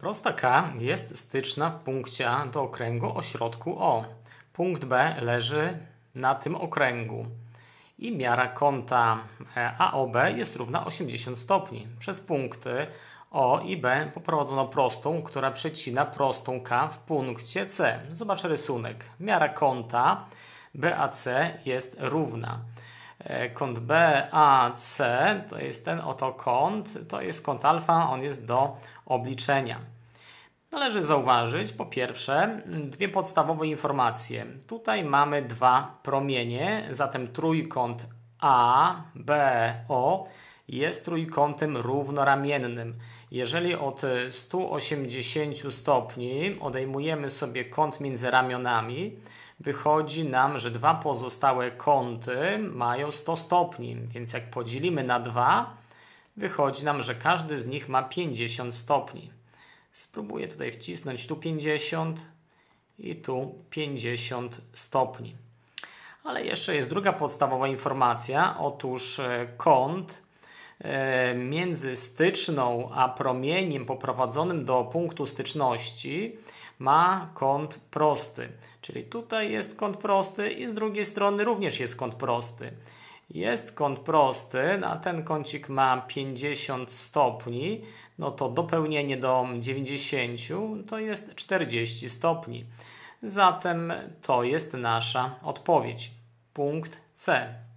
Prosta K jest styczna w punkcie A do okręgu o środku O. Punkt B leży na tym okręgu i miara kąta e, AOB jest równa 80 stopni. Przez punkty O i B poprowadzono prostą, która przecina prostą K w punkcie C. Zobacz rysunek. Miara kąta BAC jest równa E, kąt BAC to jest ten oto kąt, to jest kąt alfa, on jest do obliczenia. Należy zauważyć po pierwsze dwie podstawowe informacje. Tutaj mamy dwa promienie, zatem trójkąt ABO jest trójkątem równoramiennym. Jeżeli od 180 stopni odejmujemy sobie kąt między ramionami, wychodzi nam, że dwa pozostałe kąty mają 100 stopni, więc jak podzielimy na dwa, wychodzi nam, że każdy z nich ma 50 stopni. Spróbuję tutaj wcisnąć tu 50 i tu 50 stopni. Ale jeszcze jest druga podstawowa informacja. Otóż e, kąt E, między styczną a promieniem poprowadzonym do punktu styczności ma kąt prosty. Czyli tutaj jest kąt prosty i z drugiej strony również jest kąt prosty. Jest kąt prosty, a ten kącik ma 50 stopni, no to dopełnienie do 90 no to jest 40 stopni. Zatem to jest nasza odpowiedź. Punkt C.